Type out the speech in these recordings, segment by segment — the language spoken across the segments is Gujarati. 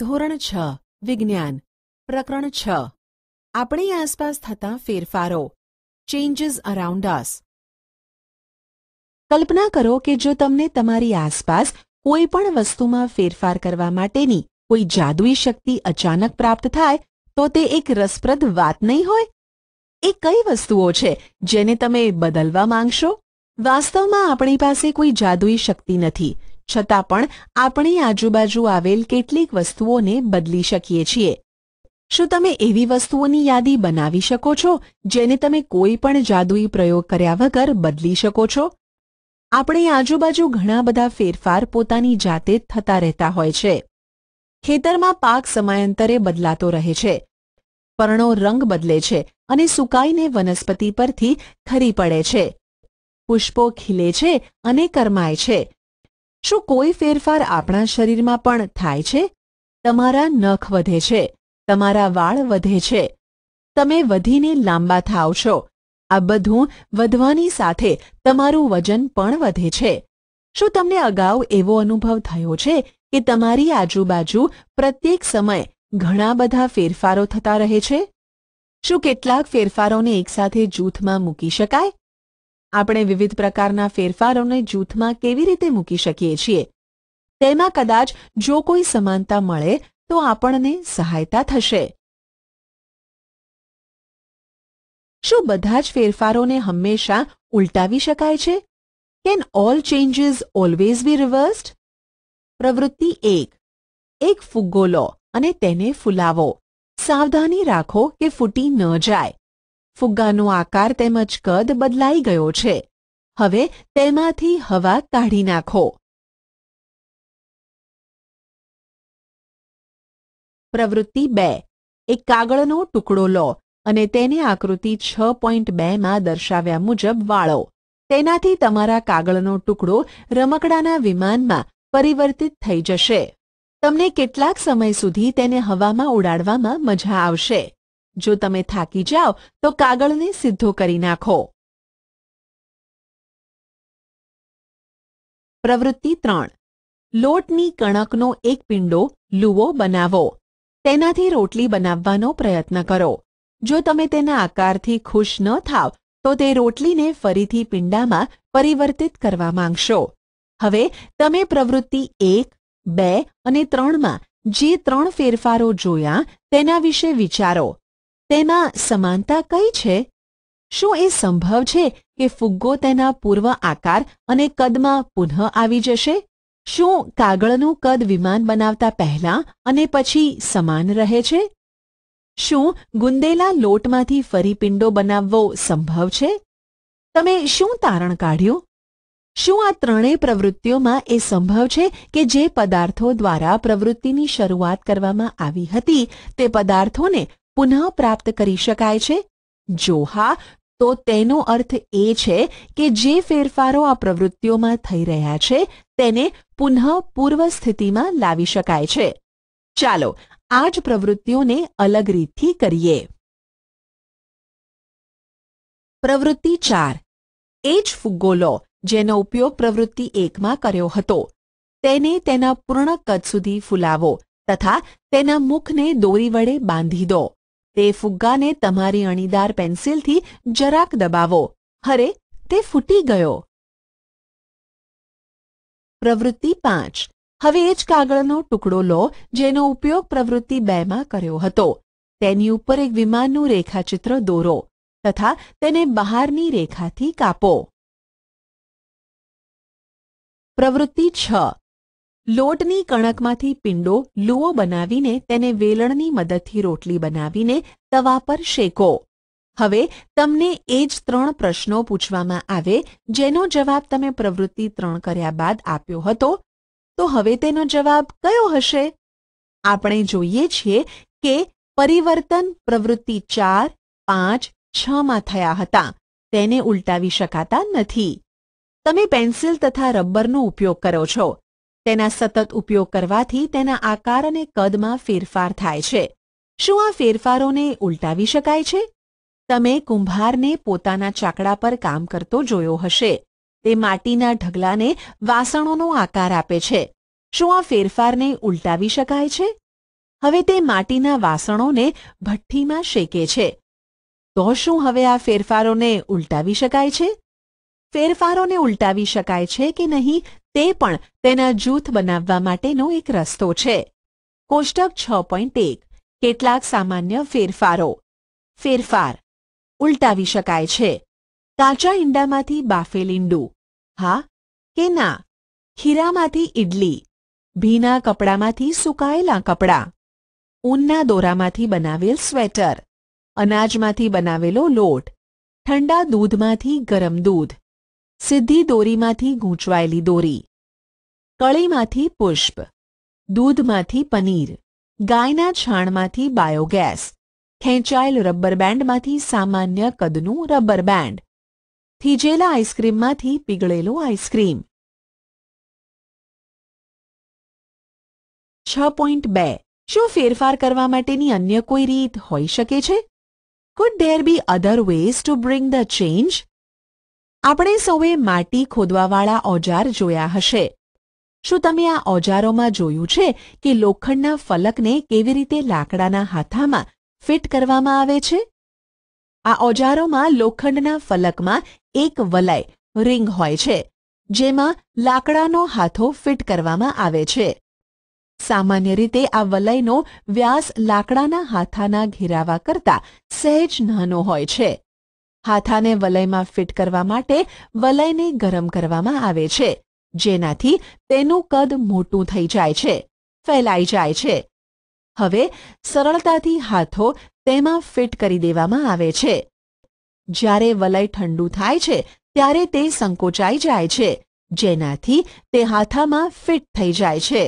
ધોરણ છ વિજ્ઞાન પ્રકરણ છ આપણી આસપાસ થતા ફેરફારો ચેન્જીસ અરાઉન્ડ અસ કલ્પના કરો કે જો તમને તમારી આસપાસ કોઈ પણ વસ્તુમાં ફેરફાર કરવા માટેની કોઈ જાદુઈ શક્તિ અચાનક પ્રાપ્ત થાય તો તે એક રસપ્રદ વાત નહીં હોય એ કઈ વસ્તુઓ છે જેને તમે બદલવા માંગશો વાસ્તવમાં આપણી પાસે કોઈ જાદુઈ શક્તિ નથી છતાં પણ આપણે આજુબાજુ આવેલ કેટલીક વસ્તુઓને બદલી શકીએ છીએ શું તમે એવી વસ્તુઓની યાદી બનાવી શકો છો જેને તમે કોઈ પણ જાદુઈ પ્રયોગ કર્યા વગર બદલી શકો છો આપણે આજુબાજુ ઘણા બધા ફેરફાર પોતાની જાતે થતા રહેતા હોય છે ખેતરમાં પાક સમયાંતરે બદલાતો રહે છે પર્ણો રંગ બદલે છે અને સુકાઈને વનસ્પતિ પરથી ખરી પડે છે પુષ્પો ખીલે છે અને કરમાય છે શું કોઈ ફેરફાર આપણા શરીરમાં પણ થાય છે તમારા નખ વધે છે તમારા વાળ વધે છે તમે વધીને લાંબા થાવ છો આ બધું વધવાની સાથે તમારું વજન પણ વધે છે શું તમને અગાઉ એવો અનુભવ થયો છે કે તમારી આજુબાજુ પ્રત્યેક સમય ઘણા બધા ફેરફારો થતા રહે છે શું કેટલાક ફેરફારોને એકસાથે જૂથમાં મૂકી શકાય આપણે વિવિધ પ્રકારના ફેરફારોને જૂથમાં કેવી રીતે મૂકી શકીએ છીએ તેમાં કદાચ જો કોઈ સમાનતા મળે તો આપણને સહાયતા થશે શું બધા જ ફેરફારોને હંમેશા ઉલટાવી શકાય છે can all changes always be reversed પ્રવૃત્તિ એક એક ફુગ્ગો લો અને તેને ફૂલાવો સાવધાની રાખો કે ફૂટી ન જાય ફુગ્ગાનો આકાર તેમજ કદ બદલાઈ ગયો છે હવે તેમાંથી હવા કાઢી નાખો પ્રવૃત્તિ બે એક કાગળનો ટુકડો લો અને તેને આકૃતિ છ પોઈન્ટ બેમાં દર્શાવ્યા મુજબ વાળો તેનાથી તમારા કાગળનો ટુકડો રમકડાના વિમાનમાં પરિવર્તિત થઈ જશે તમને કેટલાક સમય સુધી તેને હવામાં ઉડાડવામાં મજા આવશે જો તમે થાકી જાઓ તો કાગળને સીધો કરી નાખો પ્રવૃત્તિ ત્રણ લોટની કણકનો એક પિંડો લુવો બનાવો તેનાથી રોટલી બનાવવાનો પ્રયત્ન કરો જો તમે તેના આકારથી ખુશ ન થાવ તો તે રોટલીને ફરીથી પિંડામાં પરિવર્તિત કરવા માંગશો હવે તમે પ્રવૃત્તિ એક બે અને ત્રણમાં જે ત્રણ ફેરફારો જોયા તેના વિશે વિચારો તેમાં સમાનતા કઈ છે શું એ સંભવ છે કે ફુગ્ગો તેના પૂર્વ આકાર અને કદમાં પુનઃ આવી જશે શું કાગળનું કદ વિમાન બનાવતા પહેલાં અને પછી સમાન રહે છે શું ગુંદેલા લોટમાંથી ફરી પિંડો બનાવવો સંભવ છે તમે શું તારણ કાઢ્યું શું આ ત્રણેય પ્રવૃત્તિઓમાં એ સંભવ છે કે જે પદાર્થો દ્વારા પ્રવૃત્તિની શરૂઆત કરવામાં આવી હતી તે પદાર્થોને પુનઃપ્રાપ્ત કરી શકાય છે જોહા તો તેનો અર્થ એ છે કે જે ફેરફારો આ પ્રવૃત્તિઓમાં થઈ રહ્યા છે તેને પુનઃ સ્થિતિમાં લાવી શકાય છે ચાલો આ જ પ્રવૃત્તિઓને અલગ રીતથી કરીએ પ્રવૃત્તિ ચાર એ જ ફુગ્ગો લો જેનો ઉપયોગ પ્રવૃત્તિ એકમાં કર્યો હતો તેને તેના પૂર્ણ કદ સુધી ફૂલાવો તથા તેના મુખને દોરી વડે બાંધી દો તે ફુગ્ગાને તમારી અણીદાર પેન્સિલથી જરાક દબાવો હરે તે ફૂટી ગયો પ્રવૃત્તિ પાંચ હવે એ જ કાગળનો ટુકડો લો જેનો ઉપયોગ પ્રવૃત્તિ બેમાં કર્યો હતો તેની ઉપર એક વિમાનનું રેખાચિત્ર દોરો તથા તેને બહારની રેખાથી કાપો પ્રવૃત્તિ છ લોટની કણકમાંથી પિંડો લુઓ બનાવીને તેને વેલણની મદદથી રોટલી બનાવીને તવા પર શેકો હવે તમને એ જ ત્રણ પ્રશ્નો પૂછવામાં આવે જેનો જવાબ તમે પ્રવૃત્તિ ત્રણ કર્યા બાદ આપ્યો હતો તો હવે તેનો જવાબ કયો હશે આપણે જોઈએ છીએ કે પરિવર્તન પ્રવૃત્તિ ચાર પાંચ છમાં થયા હતા તેને ઉલટાવી શકાતા નથી તમે પેન્સિલ તથા રબરનો ઉપયોગ કરો છો તેના સતત ઉપયોગ કરવાથી તેના આકાર અને કદમાં ફેરફાર થાય છે શું આ ફેરફારોને ઉલટાવી શકાય છે તમે કુંભારને પોતાના ચાકડા પર કામ કરતો જોયો હશે તે માટીના ઢગલાને વાસણોનો આકાર આપે છે શું આ ફેરફારને ઉલટાવી શકાય છે હવે તે માટીના વાસણોને ભઠ્ઠીમાં શેકે છે તો શું હવે આ ફેરફારોને ઉલટાવી શકાય છે ફેરફારોને ઉલટાવી શકાય છે કે નહીં તે પણ તેના જૂથ બનાવવા માટેનો એક રસ્તો છે કોષ્ટક છ પોઈન્ટ એક કેટલાક સામાન્ય ફેરફારો ફેરફાર ઉલટાવી શકાય છે કાચા ઈંડામાંથી બાફેલ ઈંડું હા કે ના ખીરામાંથી ઈડલી ભીના કપડામાંથી સુકાયેલા કપડાં ઊનના દોરામાંથી બનાવેલ સ્વેટર અનાજમાંથી બનાવેલો લોટ ઠંડા દૂધમાંથી ગરમ દૂધ સિદ્ધિ દોરીમાંથી ગૂંચવાયેલી દોરી કળીમાંથી પુષ્પ દૂધમાંથી પનીર ગાયના છાણમાંથી બાયોગેસ ખેંચાયેલ રબર બેન્ડમાંથી સામાન્ય કદનું રબર બેન્ડ થીજેલા આઈસ્ક્રીમમાંથી પીગળેલો આઈસ્ક્રીમ છ પોઈન્ટ બે શું ફેરફાર કરવા માટેની અન્ય કોઈ રીત હોઈ શકે છે could there be other ways to bring the change આપણે સૌએ માટી ખોદવાવાળા ઓજાર જોયા હશે શું તમે આ ઓજારોમાં જોયું છે કે લોખંડના ફલકને કેવી રીતે લાકડાના હાથામાં ફિટ કરવામાં આવે છે આ ઓજારોમાં લોખંડના ફલકમાં એક વલય રિંગ હોય છે જેમાં લાકડાનો હાથો ફિટ કરવામાં આવે છે સામાન્ય રીતે આ વલયનો વ્યાસ લાકડાના હાથાના ઘેરાવા કરતાં સહેજ નાનો હોય છે હાથાને વલયમાં ફિટ કરવા માટે વલયને ગરમ કરવામાં આવે છે જેનાથી તેનું કદ મોટું થઈ જાય છે ફેલાઈ જાય છે હવે સરળતાથી હાથો તેમાં ફિટ કરી દેવામાં આવે છે જ્યારે વલય ઠંડુ થાય છે ત્યારે તે સંકોચાઈ જાય છે જેનાથી તે હાથામાં ફિટ થઈ જાય છે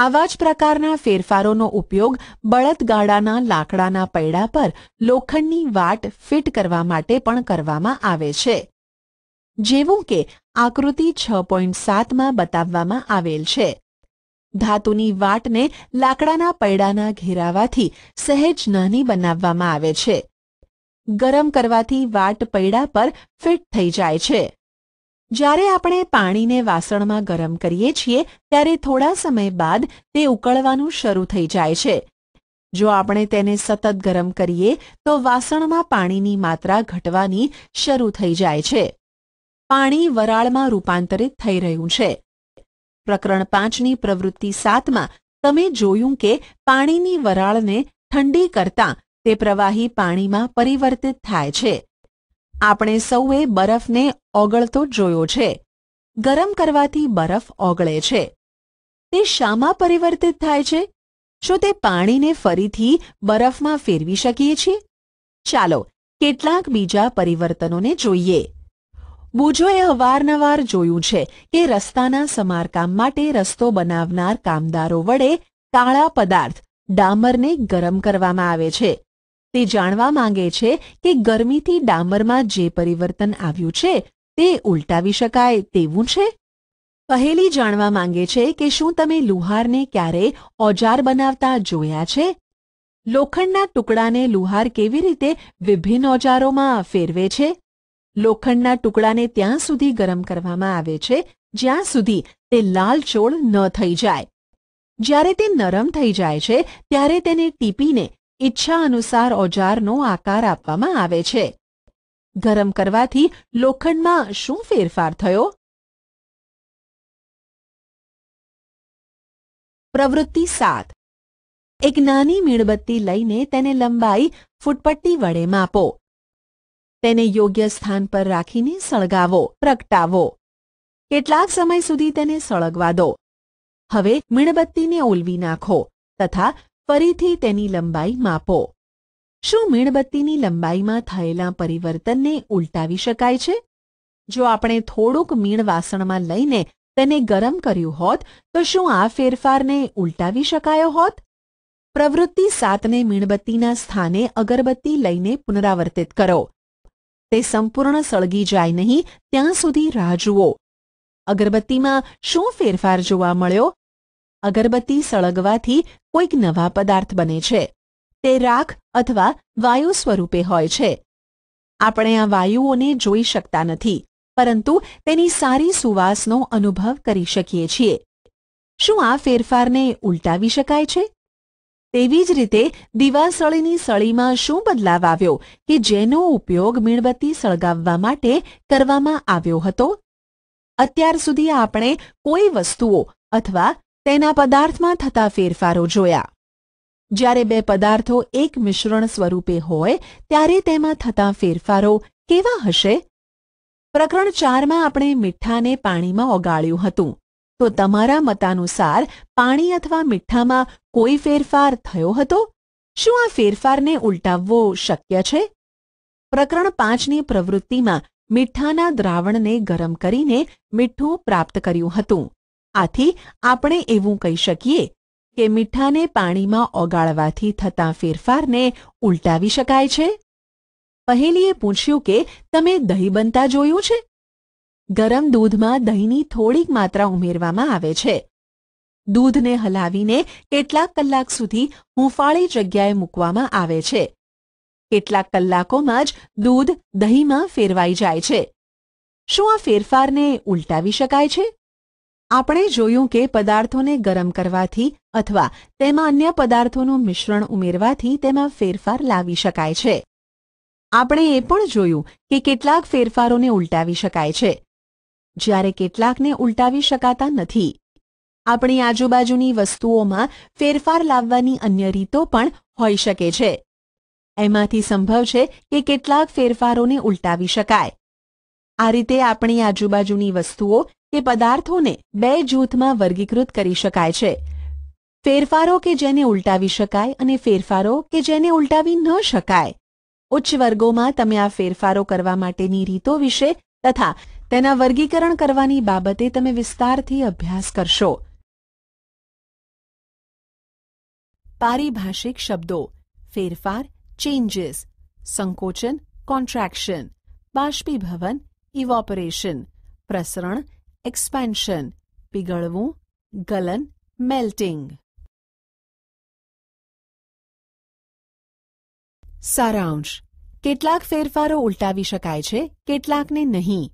આવા જ પ્રકારના ફેરફારોનો ઉપયોગ બળદગાડાના લાકડાના પૈડા પર લોખંડની વાટ ફિટ કરવા માટે પણ કરવામાં આવે છે જેવું કે આકૃતિ છ પોઈન્ટ સાતમાં બતાવવામાં આવેલ છે ધાતુની વાટને લાકડાના પૈડાના ઘેરાવાથી સહેજ નાની બનાવવામાં આવે છે ગરમ કરવાથી વાટ પૈડા પર ફિટ થઈ જાય છે જ્યારે આપણે પાણીને વાસણમાં ગરમ કરીએ છીએ ત્યારે થોડા સમય બાદ તે ઉકળવાનું શરૂ થઈ જાય છે જો આપણે તેને સતત ગરમ કરીએ તો વાસણમાં પાણીની માત્રા ઘટવાની શરૂ થઈ જાય છે પાણી વરાળમાં રૂપાંતરિત થઈ રહ્યું છે પ્રકરણ પાંચની પ્રવૃત્તિ સાતમાં તમે જોયું કે પાણીની વરાળને ઠંડી કરતાં તે પ્રવાહી પાણીમાં પરિવર્તિત થાય છે આપણે સૌએ બરફને ઓગળતો જોયો છે ગરમ કરવાથી બરફ ઓગળે છે તે શામાં પરિવર્તિત થાય છે શું તે પાણીને ફરીથી બરફમાં ફેરવી શકીએ છીએ ચાલો કેટલાક બીજા પરિવર્તનોને જોઈએ બુજોએ અવારનવાર જોયું છે કે રસ્તાના સમારકામ માટે રસ્તો બનાવનાર કામદારો વડે કાળા પદાર્થ ડામરને ગરમ કરવામાં આવે છે તે જાણવા માંગે છે કે ગરમીથી ડામરમાં જે પરિવર્તન આવ્યું છે તે ઉલટાવી શકાય તેવું છે પહેલી જાણવા માંગે છે કે શું તમે લુહારને ક્યારે ઓજાર બનાવતા જોયા છે લોખંડના ટુકડાને લુહાર કેવી રીતે વિભિન્ન ઓજારોમાં ફેરવે છે લોખંડના ટુકડાને ત્યાં સુધી ગરમ કરવામાં આવે છે જ્યાં સુધી તે લાલચોળ ન થઈ જાય જ્યારે તે નરમ થઈ જાય છે ત્યારે તેને ટીપીને ઈચ્છા અનુસાર ઓજારનો આકાર આપવામાં આવે છે ગરમ કરવાથી લોખંડમાં શું ફેરફાર થયો પ્રવૃત્તિ સાત એક નાની મીણબત્તી લઈને તેને લંબાઈ ફૂટપટ્ટી વડે માપો તેને યોગ્ય સ્થાન પર રાખીને સળગાવો પ્રગટાવો કેટલાક સમય સુધી તેને સળગવા દો હવે મીણબત્તીને ઓલવી નાખો તથા ફરીથી તેની લંબાઈ માપો શું મીણબત્તીની લંબાઈમાં થયેલા પરિવર્તનને ઉલટાવી શકાય છે જો આપણે થોડુંક મીણ વાસણમાં લઈને તેને ગરમ કર્યું હોત તો શું આ ફેરફારને ઉલટાવી શકાયો હોત પ્રવૃત્તિ સાતને મીણબત્તીના સ્થાને અગરબત્તી લઈને પુનરાવર્તિત કરો તે સંપૂર્ણ સળગી જાય નહીં ત્યાં સુધી રાહ જુઓ અગરબત્તીમાં શું ફેરફાર જોવા મળ્યો અગરબત્તી સળગવાથી કોઈક નવા પદાર્થ બને છે તે રાખ અથવા વાયુ સ્વરૂપે હોય છે આપણે આ વાયુઓને જોઈ શકતા નથી પરંતુ તેની સારી સુવાસનો અનુભવ કરી શકીએ છીએ શું આ ફેરફારને ઉલટાવી શકાય છે તેવી જ રીતે દિવાસળીની સળીમાં શું બદલાવ આવ્યો કે જેનો ઉપયોગ મીણબત્તી સળગાવવા માટે કરવામાં આવ્યો હતો અત્યાર સુધી આપણે કોઈ વસ્તુઓ અથવા તેના પદાર્થમાં થતા ફેરફારો જોયા જ્યારે બે પદાર્થો એક મિશ્રણ સ્વરૂપે હોય ત્યારે તેમાં થતા ફેરફારો કેવા હશે પ્રકરણ ચારમાં આપણે મીઠાને પાણીમાં ઓગાળ્યું હતું તો તમારા મતાનુસાર પાણી અથવા મીઠામાં કોઈ ફેરફાર થયો હતો શું આ ફેરફારને ઉલટાવવો શક્ય છે પ્રકરણ પાંચની પ્રવૃત્તિમાં મીઠાના દ્રાવણને ગરમ કરીને મીઠું પ્રાપ્ત કર્યું હતું આથી આપણે એવું કહી શકીએ કે મીઠાને પાણીમાં ઓગાળવાથી થતા ફેરફારને ઉલટાવી શકાય છે પહેલીએ પૂછ્યું કે તમે દહીં બનતા જોયું છે ગરમ દૂધમાં દહીંની થોડીક માત્રા ઉમેરવામાં આવે છે દૂધને હલાવીને કેટલાક કલાક સુધી હુંફાળી જગ્યાએ મૂકવામાં આવે છે કેટલાક કલાકોમાં જ દૂધ દહીંમાં ફેરવાઈ જાય છે શું આ ફેરફારને ઉલટાવી શકાય છે આપણે જોયું કે પદાર્થોને ગરમ કરવાથી અથવા તેમાં અન્ય પદાર્થોનું મિશ્રણ ઉમેરવાથી તેમાં ફેરફાર લાવી શકાય છે આપણે એ પણ જોયું કે કેટલાક ફેરફારોને ઉલટાવી શકાય છે જ્યારે કેટલાકને ઉલટાવી શકાતા નથી આપણી આજુબાજુની વસ્તુઓમાં ફેરફાર લાવવાની અન્ય રીતો પણ હોઈ શકે છે એમાંથી સંભવ છે કે કેટલાક ફેરફારોને ઉલટાવી શકાય આ રીતે આપણી આજુબાજુની વસ્તુઓ તે પદાર્થોને બે જૂથમાં વર્ગીકૃત કરી શકાય છે ફેરફારો કે જેને ઉલટાવી શકાય અને ફેરફારો કે જેને ઉલટાવી ન શકાય ઉચ્ચ વર્ગોમાં તમે આ ફેરફારો કરવા માટેની રીતો વિશે તથા તેના વર્ગીકરણ કરવાની બાબતે તમે વિસ્તારથી અભ્યાસ કરશો પારિભાષિક શબ્દો ફેરફાર ચેન્જીસ સંકોચન કોન્ટ્રાક્શન બાષ્પીભવન ઇવોપરેશન પ્રસરણ એક્સપેન્શન પીગળવું ગલન મેલ્ટિંગ સારાંશ કેટલાક ફેરફારો ઉલટાવી શકાય છે કેટલાકને નહીં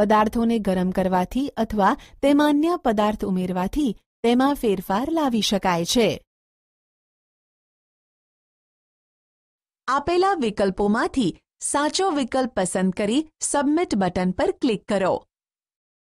પદાર્થોને ગરમ કરવાથી અથવા તેમાં અન્ય પદાર્થ ઉમેરવાથી તેમાં ફેરફાર લાવી શકાય છે આપેલા વિકલ્પોમાંથી સાચો વિકલ્પ પસંદ કરી સબમિટ બટન પર ક્લિક કરો